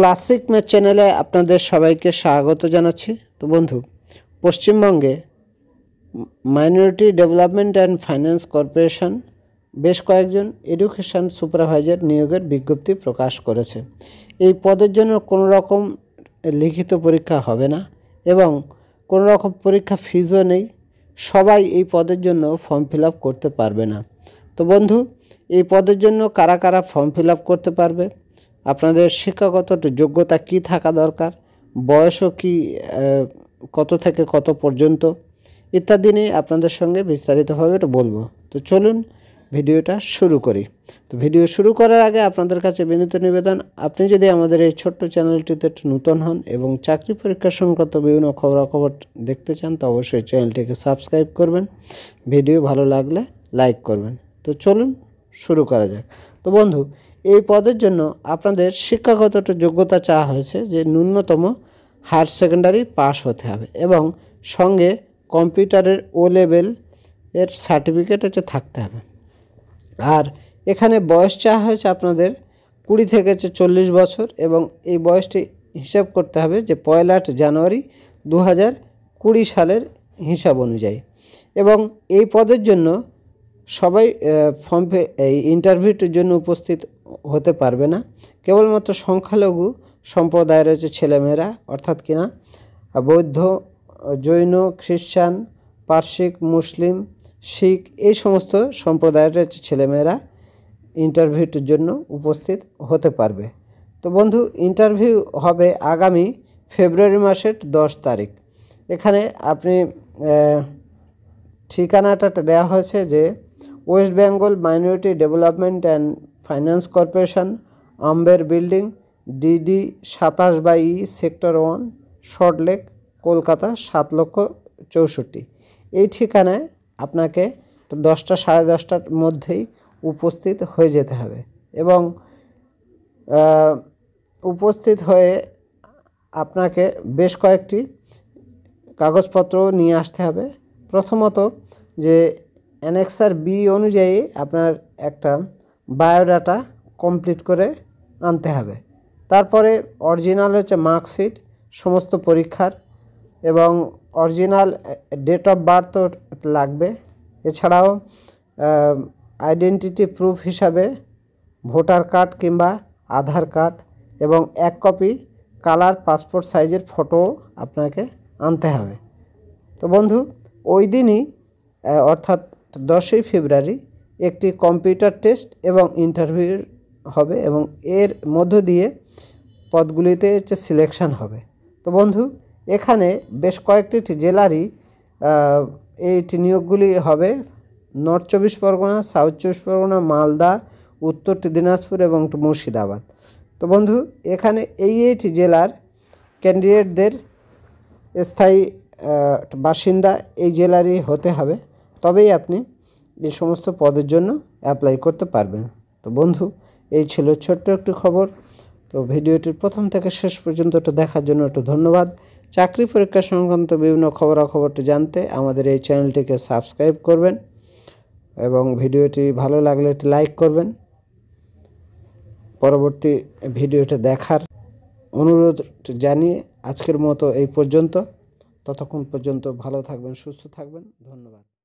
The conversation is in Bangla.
ক্লাসিক ম্যাচ চ্যানেলে আপনাদের সবাইকে স্বাগত জানাচ্ছি তো বন্ধু পশ্চিমবঙ্গে minority development and finance corporation বেশ কয়েকজন এডুকেশান সুপারভাইজার নিয়োগের বিজ্ঞপ্তি প্রকাশ করেছে এই পদের জন্য কোনো রকম লিখিত পরীক্ষা হবে না এবং কোনো রকম পরীক্ষা ফিজও নেই সবাই এই পদের জন্য ফর্ম ফিল করতে পারবে না তো বন্ধু এই পদের জন্য কারা কারা ফর্ম ফিল করতে পারবে আপনাদের শিক্ষাগত যোগ্যতা কি থাকা দরকার বয়সও কি কত থেকে কত পর্যন্ত ইত্যাদি নিয়ে আপনাদের সঙ্গে বিস্তারিতভাবে এটা বলবো তো চলুন ভিডিওটা শুরু করি তো ভিডিও শুরু করার আগে আপনাদের কাছে বিনীত নিবেদন আপনি যদি আমাদের এই ছোট্ট চ্যানেলটিতে নূতন হন এবং চাকরি পরীক্ষা সংক্রান্ত বিভিন্ন খবরাখবর দেখতে চান তো অবশ্যই চ্যানেলটিকে সাবস্ক্রাইব করবেন ভিডিও ভালো লাগলে লাইক করবেন তো চলুন শুরু করা যাক তো বন্ধু এই পদের জন্য আপনাদের শিক্ষাগত যোগ্যতা চাওয়া হয়েছে যে ন্যূনতম হায়ার সেকেন্ডারি পাস হতে হবে এবং সঙ্গে কম্পিউটারের ও লেভেল এর সার্টিফিকেট হচ্ছে থাকতে হবে আর এখানে বয়স চাওয়া হয়েছে আপনাদের কুড়ি থেকে হচ্ছে চল্লিশ বছর এবং এই বয়সটি হিসাব করতে হবে যে পয়লা জানুয়ারি দু হাজার কুড়ি সালের হিসাব অনুযায়ী এবং এই পদের জন্য সবাই ফর্ম ইন্টারভিউটির জন্য উপস্থিত হতে পারবে না কেবলমাত্র সংখ্যালঘু সম্প্রদায় রয়েছে ছেলেমেয়েরা অর্থাৎ কিনা বৌদ্ধ জৈন খ্রিস্টান পার্শ্বিক মুসলিম শিখ এই সমস্ত সম্প্রদায়ের রয়েছে ছেলেমেয়েরা ইন্টারভিউটির জন্য উপস্থিত হতে পারবে তো বন্ধু ইন্টারভিউ হবে আগামী ফেব্রুয়ারি মাসের দশ তারিখ এখানে আপনি ঠিকানাটা দেওয়া হয়েছে যে West Bengal minority development and finance corporation Amber building DD সাতাশ by E sector one Salt Lake Kolkata সাত লক্ষ চৌষট্টি এই ঠিকানায় আপনাকে দশটা সাড়ে দশটার মধ্যেই উপস্থিত হয়ে যেতে হবে এবং উপস্থিত হয়ে আপনাকে বেশ কয়েকটি কাগজপত্র নিয়ে আসতে হবে প্রথমত যে অ্যানেক্সার বি অনুযায়ী আপনার একটা বায়োডাটা কমপ্লিট করে আনতে হবে তারপরে অরিজিনাল হচ্ছে মার্কশিট সমস্ত পরীক্ষার এবং অরিজিনাল ডেট অফ বার্থ তো লাগবে এছাড়াও আইডেন্টিটি প্রুফ হিসাবে ভোটার কার্ড কিংবা আধার কার্ড এবং এক কপি কালার পাসপোর্ট সাইজের ফটো আপনাকে আনতে হবে তো বন্ধু ওই দিনই অর্থাৎ দশই ফেব্রুয়ারি একটি কম্পিউটার টেস্ট এবং ইন্টারভিউ হবে এবং এর মধ্য দিয়ে পদগুলিতে হচ্ছে সিলেকশান হবে তো বন্ধু এখানে বেশ কয়েকটি জেলারই এইটি নিয়োগগুলি হবে নর্থ চব্বিশ পরগনা সাউথ চব্বিশ পরগনা মালদা উত্তর দিনাজপুর এবং মুর্শিদাবাদ তো বন্ধু এখানে এই এইটি জেলার ক্যান্ডিডেটদের স্থায়ী বাসিন্দা এই জেলারই হতে হবে তবেই আপনি এই সমস্ত পদের জন্য অ্যাপ্লাই করতে পারবেন তো বন্ধু এই ছিল ছোট্ট একটি খবর তো ভিডিওটির প্রথম থেকে শেষ পর্যন্ত একটু দেখার জন্য একটু ধন্যবাদ চাকরি পরীক্ষা সংক্রান্ত বিভিন্ন খবরাখবরটি জানতে আমাদের এই চ্যানেলটিকে সাবস্ক্রাইব করবেন এবং ভিডিওটি ভালো লাগলে একটি লাইক করবেন পরবর্তী ভিডিওটা দেখার অনুরোধ জানিয়ে আজকের মতো এই পর্যন্ত ততক্ষণ পর্যন্ত ভালো থাকবেন সুস্থ থাকবেন ধন্যবাদ